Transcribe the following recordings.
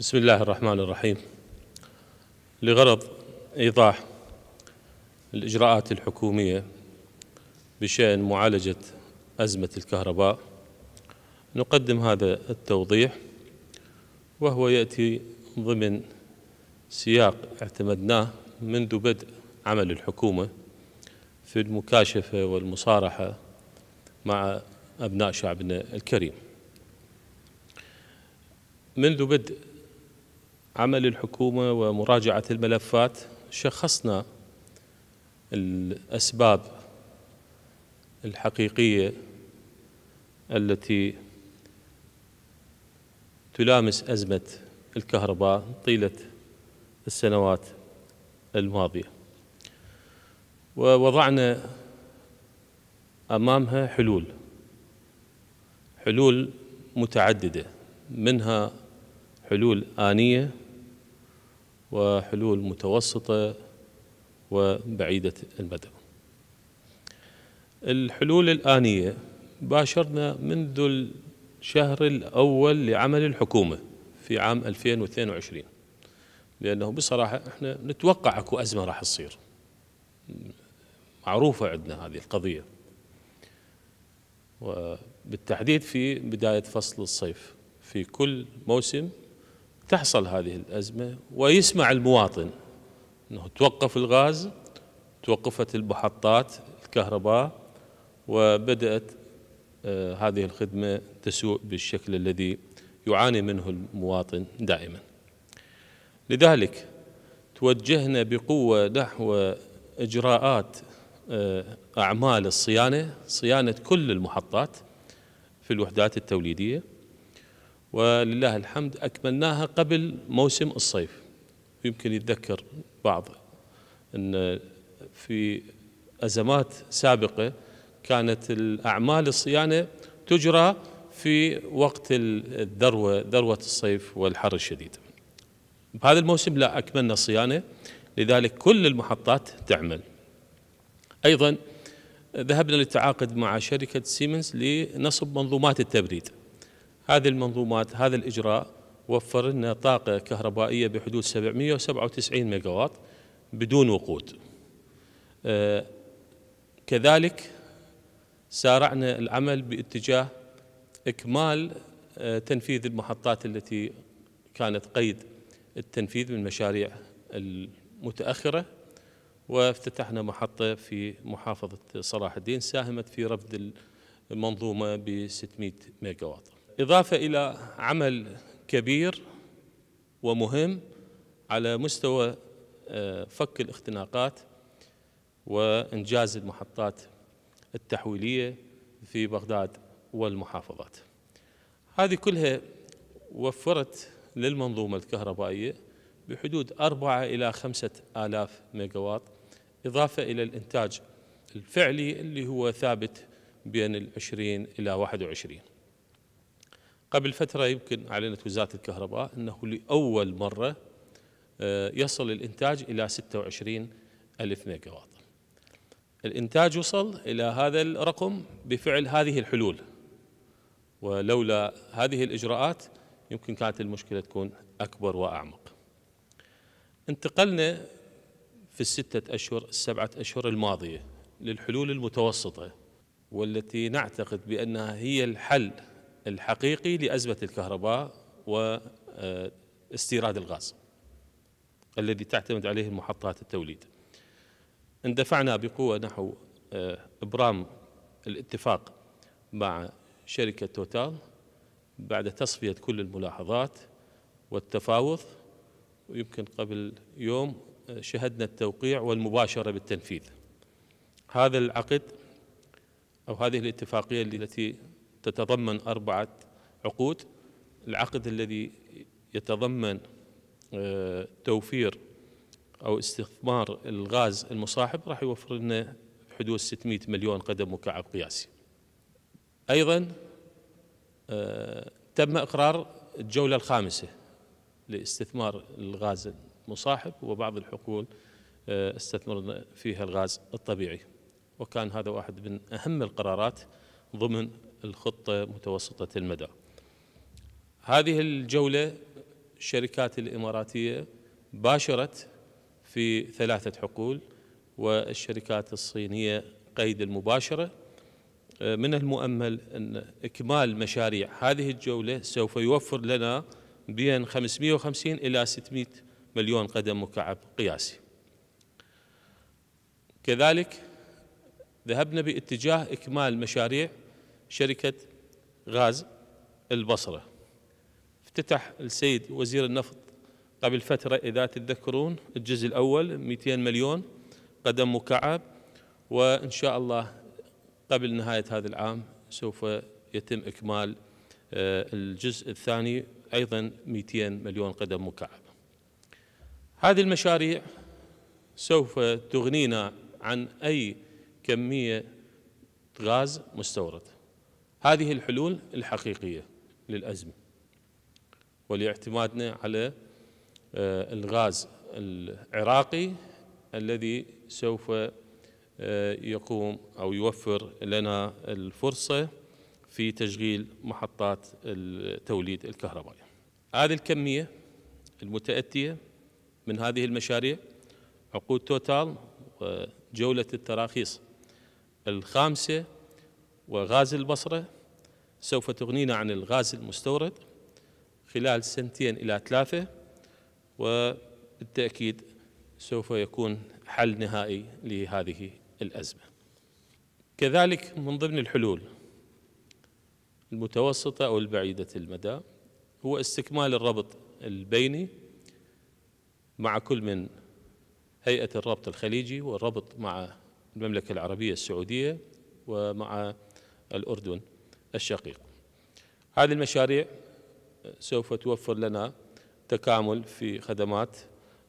بسم الله الرحمن الرحيم لغرض ايضاح الاجراءات الحكوميه بشان معالجه ازمه الكهرباء نقدم هذا التوضيح وهو ياتي ضمن سياق اعتمدناه منذ بدء عمل الحكومه في المكاشفه والمصارحه مع ابناء شعبنا الكريم منذ بدء عمل الحكومة ومراجعة الملفات شخصنا الأسباب الحقيقية التي تلامس أزمة الكهرباء طيلة السنوات الماضية ووضعنا أمامها حلول حلول متعددة منها حلول آنية وحلول متوسطة وبعيدة المدى الحلول الآنية باشرنا منذ الشهر الأول لعمل الحكومة في عام 2022 لأنه بصراحة احنا نتوقع أكو أزمة راح تصير معروفة عندنا هذه القضية وبالتحديد في بداية فصل الصيف في كل موسم تحصل هذه الأزمة ويسمع المواطن أنه توقف الغاز توقفت المحطات الكهرباء وبدأت آه، هذه الخدمة تسوء بالشكل الذي يعاني منه المواطن دائما لذلك توجهنا بقوة نحو إجراءات آه، أعمال الصيانة صيانة كل المحطات في الوحدات التوليدية ولله الحمد أكملناها قبل موسم الصيف يمكن يتذكر بعض أن في أزمات سابقة كانت الأعمال الصيانة تجرى في وقت الذروة ذروة الصيف والحر الشديد بهذا الموسم لا أكملنا الصيانة لذلك كل المحطات تعمل أيضا ذهبنا للتعاقد مع شركة سيمنز لنصب منظومات التبريد هذه المنظومات هذا الإجراء وفر لنا طاقة كهربائية بحدود 797 ميجاوات بدون وقود آه، كذلك سارعنا العمل باتجاه إكمال آه، تنفيذ المحطات التي كانت قيد التنفيذ من المشاريع المتأخرة وافتتحنا محطة في محافظة صلاح الدين ساهمت في رفض المنظومة ب 600 ميجاوات إضافة إلى عمل كبير ومهم على مستوى آه، فك الاختناقات وإنجاز المحطات التحويلية في بغداد والمحافظات هذه كلها وفرت للمنظومة الكهربائية بحدود أربعة إلى خمسة آلاف ميجاوات إضافة إلى الإنتاج الفعلي اللي هو ثابت بين العشرين إلى واحد وعشرين قبل فترة يمكن أعلنت وزارة الكهرباء أنه لأول مرة آه، يصل الإنتاج إلى 26 ألف ميجا واط الإنتاج وصل إلى هذا الرقم بفعل هذه الحلول ولولا هذه الإجراءات يمكن كانت المشكلة تكون أكبر وأعمق انتقلنا في الستة أشهر السبعة أشهر الماضية للحلول المتوسطة والتي نعتقد بأنها هي الحل الحقيقي لأزمة الكهرباء واستيراد آه، الغاز الذي تعتمد عليه محطات التوليد اندفعنا بقوة نحو آه، إبرام الاتفاق مع شركة توتال بعد تصفية كل الملاحظات والتفاوض ويمكن قبل يوم آه، شهدنا التوقيع والمباشرة بالتنفيذ هذا العقد أو هذه الاتفاقية التي تتضمن أربعة عقود العقد الذي يتضمن آه، توفير أو استثمار الغاز المصاحب راح يوفر لنا حدود 600 مليون قدم مكعب قياسي أيضا آه، تم إقرار الجولة الخامسة لاستثمار الغاز المصاحب وبعض الحقول آه، استثمرنا فيها الغاز الطبيعي وكان هذا واحد من أهم القرارات ضمن الخطة متوسطة المدى هذه الجولة الشركات الإماراتية باشرت في ثلاثة حقول والشركات الصينية قيد المباشرة من المؤمل أن إكمال مشاريع هذه الجولة سوف يوفر لنا بين 550 إلى 600 مليون قدم مكعب قياسي كذلك ذهبنا باتجاه إكمال مشاريع شركة غاز البصرة افتتح السيد وزير النفط قبل فترة إذا تتذكرون الجزء الأول 200 مليون قدم مكعب وإن شاء الله قبل نهاية هذا العام سوف يتم إكمال آه، الجزء الثاني أيضا 200 مليون قدم مكعب هذه المشاريع سوف تغنينا عن أي كمية غاز مستورد هذه الحلول الحقيقية للأزمة ولاعتمادنا على آه، الغاز العراقي الذي سوف آه، يقوم أو يوفر لنا الفرصة في تشغيل محطات التوليد الكهربائي. هذه الكمية المتأتية من هذه المشاريع عقود توتال وجولة التراخيص الخامسة وغاز البصرة سوف تغنينا عن الغاز المستورد خلال سنتين إلى ثلاثة وبالتأكيد سوف يكون حل نهائي لهذه الأزمة كذلك من ضمن الحلول المتوسطة أو البعيدة المدى هو استكمال الربط البيني مع كل من هيئة الربط الخليجي والربط مع المملكة العربية السعودية ومع الأردن الشقيق هذه المشاريع سوف توفر لنا تكامل في خدمات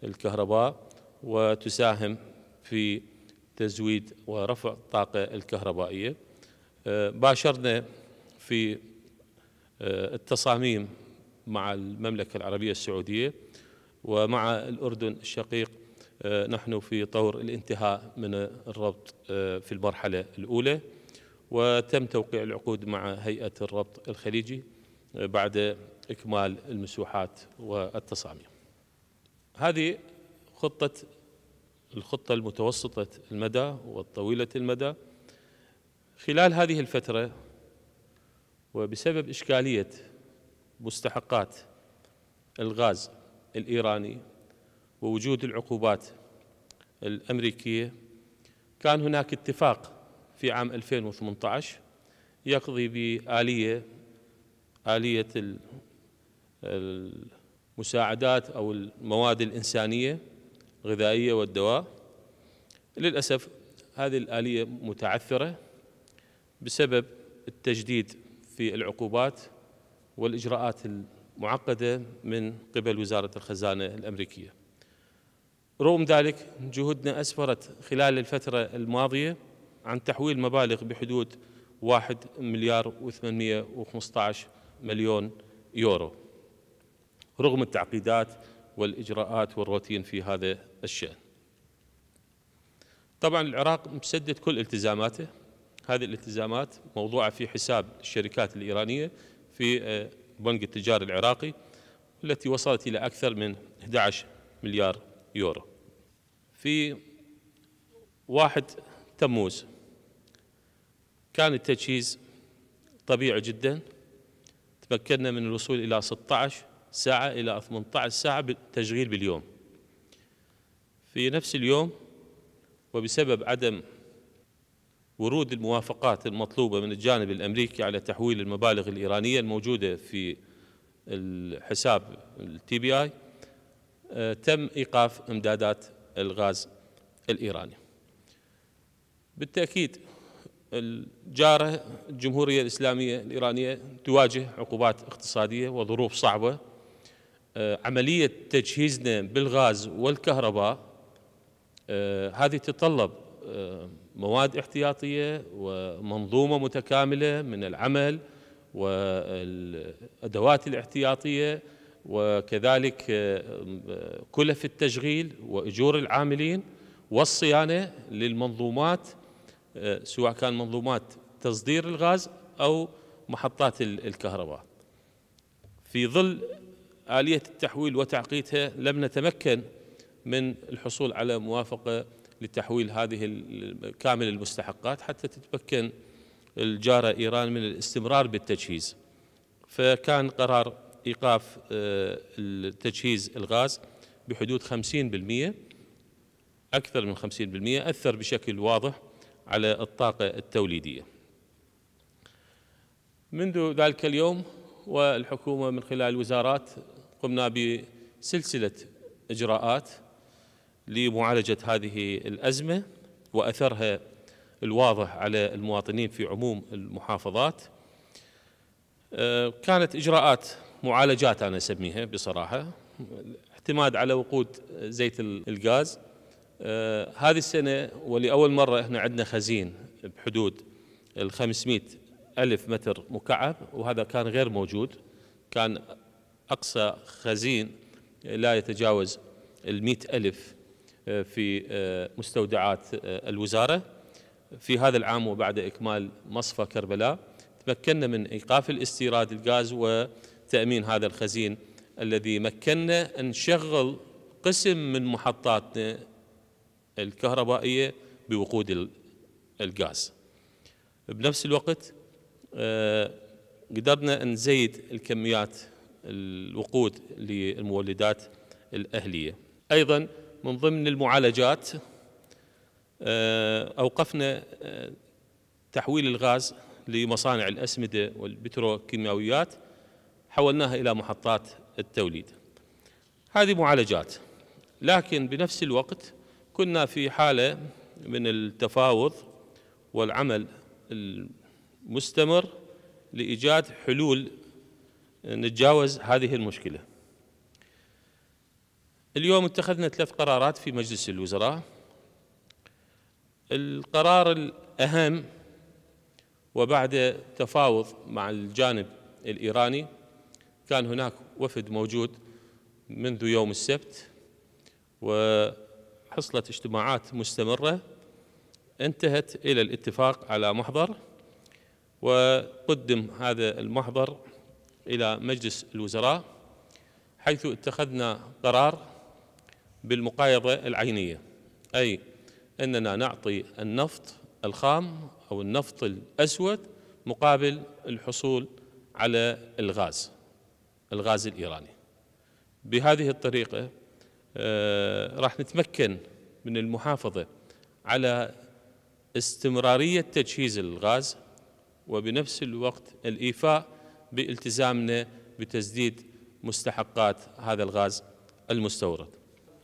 الكهرباء وتساهم في تزويد ورفع الطاقة الكهربائية آه، باشرنا في آه، التصاميم مع المملكة العربية السعودية ومع الأردن الشقيق آه، نحن في طور الانتهاء من الربط في المرحلة الأولى وتم توقيع العقود مع هيئة الربط الخليجي بعد إكمال المسوحات والتصاميم هذه خطة الخطة المتوسطة المدى والطويلة المدى خلال هذه الفترة وبسبب إشكالية مستحقات الغاز الإيراني ووجود العقوبات الأمريكية كان هناك اتفاق في عام 2018 يقضي بآلية آلية المساعدات أو المواد الإنسانية الغذائية والدواء للأسف هذه الآلية متعثرة بسبب التجديد في العقوبات والإجراءات المعقدة من قبل وزارة الخزانة الأمريكية رغم ذلك جهودنا أسفرت خلال الفترة الماضية عن تحويل مبالغ بحدود 1 مليار و815 مليون يورو رغم التعقيدات والإجراءات والروتين في هذا الشأن طبعا العراق مسدد كل التزاماته هذه الالتزامات موضوعة في حساب الشركات الإيرانية في آه، بنك التجاري العراقي التي وصلت إلى أكثر من 11 مليار يورو في 1 تموز كان التجهيز طبيعي جدا تمكنا من الوصول إلى 16 ساعة إلى 18 ساعة تشغيل باليوم في نفس اليوم وبسبب عدم ورود الموافقات المطلوبة من الجانب الأمريكي على تحويل المبالغ الإيرانية الموجودة في الحساب التي بي آي تم إيقاف إمدادات الغاز الإيراني بالتأكيد الجارة الجمهورية الإسلامية الإيرانية تواجه عقوبات اقتصادية وظروف صعبة آه، عملية تجهيزنا بالغاز والكهرباء آه، هذه تتطلب آه، مواد احتياطية ومنظومة متكاملة من العمل والأدوات الاحتياطية وكذلك كلف التشغيل وأجور العاملين والصيانة للمنظومات آه، سواء كان منظومات تصدير الغاز أو محطات الكهرباء في ظل آلية التحويل وتعقيدها لم نتمكن من الحصول على موافقة لتحويل هذه كامل المستحقات حتى تتمكن الجارة إيران من الاستمرار بالتجهيز فكان قرار إيقاف آه، تجهيز الغاز بحدود 50% أكثر من 50% أثر بشكل واضح على الطاقة التوليدية منذ ذلك اليوم والحكومة من خلال الوزارات قمنا بسلسلة إجراءات لمعالجة هذه الأزمة وأثرها الواضح على المواطنين في عموم المحافظات كانت إجراءات معالجات أنا أسميها بصراحة اعتماد على وقود زيت الغاز آه، هذه السنة ولأول مرة احنا عندنا خزين بحدود ال 500 ألف متر مكعب وهذا كان غير موجود كان أقصى خزين لا يتجاوز ال ألف آه، في آه، مستودعات الوزارة في هذا العام وبعد إكمال مصفى كربلاء تمكنا من إيقاف الاستيراد الغاز وتأمين هذا الخزين الذي مكننا نشغل قسم من محطاتنا الكهربائية بوقود الغاز بنفس الوقت آه، قدرنا نزيد الكميات الوقود للمولدات الأهلية أيضا من ضمن المعالجات آه، أوقفنا آه، تحويل الغاز لمصانع الأسمدة والبتروكيماويات حولناها إلى محطات التوليد هذه معالجات لكن بنفس الوقت كنا في حالة من التفاوض والعمل المستمر لإيجاد حلول نتجاوز هذه المشكلة اليوم اتخذنا ثلاث قرارات في مجلس الوزراء القرار الأهم وبعد تفاوض مع الجانب الإيراني كان هناك وفد موجود منذ يوم السبت و حصلت اجتماعات مستمرة انتهت إلى الاتفاق على محضر وقدم هذا المحضر إلى مجلس الوزراء حيث اتخذنا قرار بالمقايضة العينية أي أننا نعطي النفط الخام أو النفط الأسود مقابل الحصول على الغاز الغاز الإيراني بهذه الطريقة آه، راح نتمكن من المحافظة على استمرارية تجهيز الغاز وبنفس الوقت الإيفاء بالتزامنا بتسديد مستحقات هذا الغاز المستورد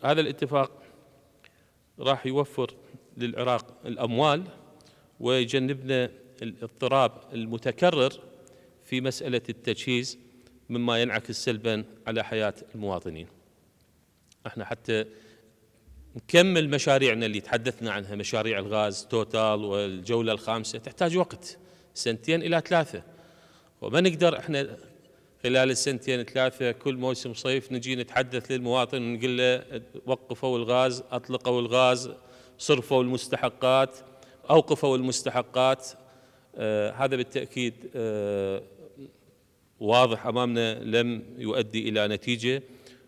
هذا الاتفاق راح يوفر للعراق الأموال ويجنبنا الاضطراب المتكرر في مسألة التجهيز مما ينعكس سلبا على حياة المواطنين احنا حتى نكمل مشاريعنا اللي تحدثنا عنها مشاريع الغاز توتال والجولة الخامسة تحتاج وقت سنتين إلى ثلاثة وما نقدر احنا خلال السنتين ثلاثة كل موسم صيف نجي نتحدث للمواطن ونقول له وقفوا الغاز أطلقوا الغاز صرفوا المستحقات أوقفوا المستحقات آه هذا بالتأكيد آه واضح أمامنا لم يؤدي إلى نتيجة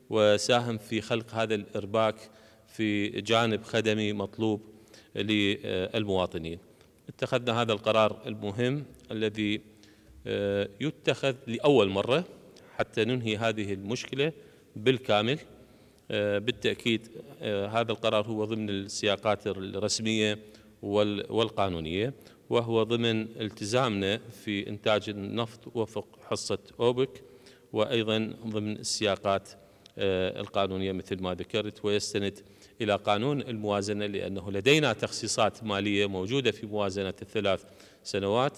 وساهم في خلق هذا الإرباك في جانب خدمي مطلوب للمواطنين اتخذنا هذا القرار المهم الذي آه، يتخذ لأول مرة حتى ننهي هذه المشكلة بالكامل آه، بالتأكيد آه، هذا القرار هو ضمن السياقات الرسمية والقانونية وهو ضمن التزامنا في إنتاج النفط وفق حصة أوبك وأيضا ضمن السياقات آه، القانونية مثل ما ذكرت ويستند إلى قانون الموازنة لأنه لدينا تخصيصات مالية موجودة في موازنة الثلاث سنوات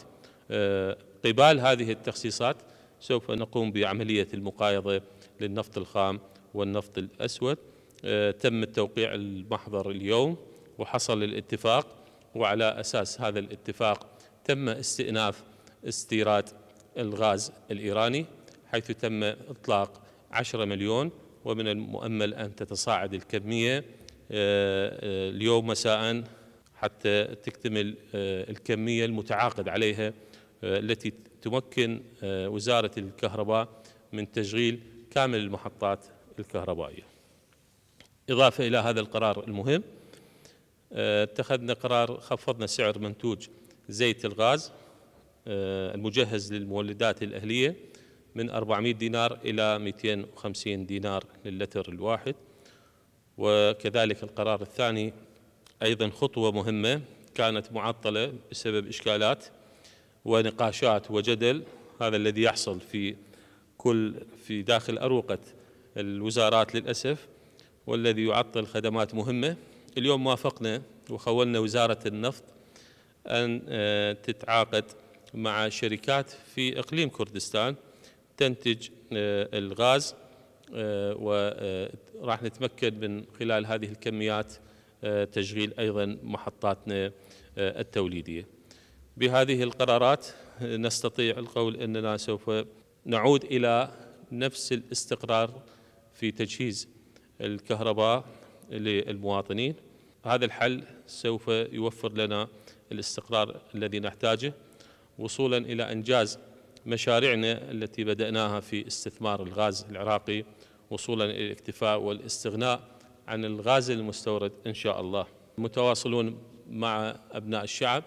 آه، قبال هذه التخصيصات سوف نقوم بعملية المقايضة للنفط الخام والنفط الأسود آه، تم التوقيع المحضر اليوم وحصل الاتفاق وعلى أساس هذا الاتفاق تم استئناف استيراد الغاز الإيراني حيث تم إطلاق 10 مليون ومن المؤمل أن تتصاعد الكمية آه، آه، اليوم مساء حتى تكتمل آه، الكمية المتعاقد عليها التي تمكن وزارة الكهرباء من تشغيل كامل المحطات الكهربائية إضافة إلى هذا القرار المهم اتخذنا قرار خفضنا سعر منتوج زيت الغاز المجهز للمولدات الأهلية من 400 دينار إلى 250 دينار للتر الواحد وكذلك القرار الثاني أيضا خطوة مهمة كانت معطلة بسبب إشكالات ونقاشات وجدل هذا الذي يحصل في كل في داخل أروقة الوزارات للأسف والذي يعطل خدمات مهمة اليوم وافقنا وخولنا وزارة النفط أن آه، تتعاقد مع شركات في إقليم كردستان تنتج آه، الغاز آه، وراح آه، نتمكن من خلال هذه الكميات تشغيل أيضا محطاتنا التوليدية بهذه القرارات نستطيع القول أننا سوف نعود إلى نفس الاستقرار في تجهيز الكهرباء للمواطنين هذا الحل سوف يوفر لنا الاستقرار الذي نحتاجه وصولا إلى إنجاز مشاريعنا التي بدأناها في استثمار الغاز العراقي وصولا إلى الاكتفاء والاستغناء عن الغاز المستورد إن شاء الله متواصلون مع أبناء الشعب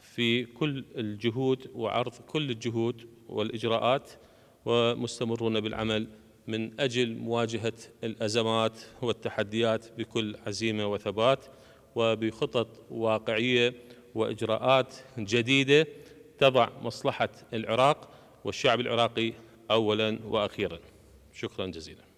في كل الجهود وعرض كل الجهود والإجراءات ومستمرون بالعمل من أجل مواجهة الأزمات والتحديات بكل عزيمة وثبات وبخطط واقعية وإجراءات جديدة تضع مصلحة العراق والشعب العراقي أولا وأخيرا شكرا جزيلا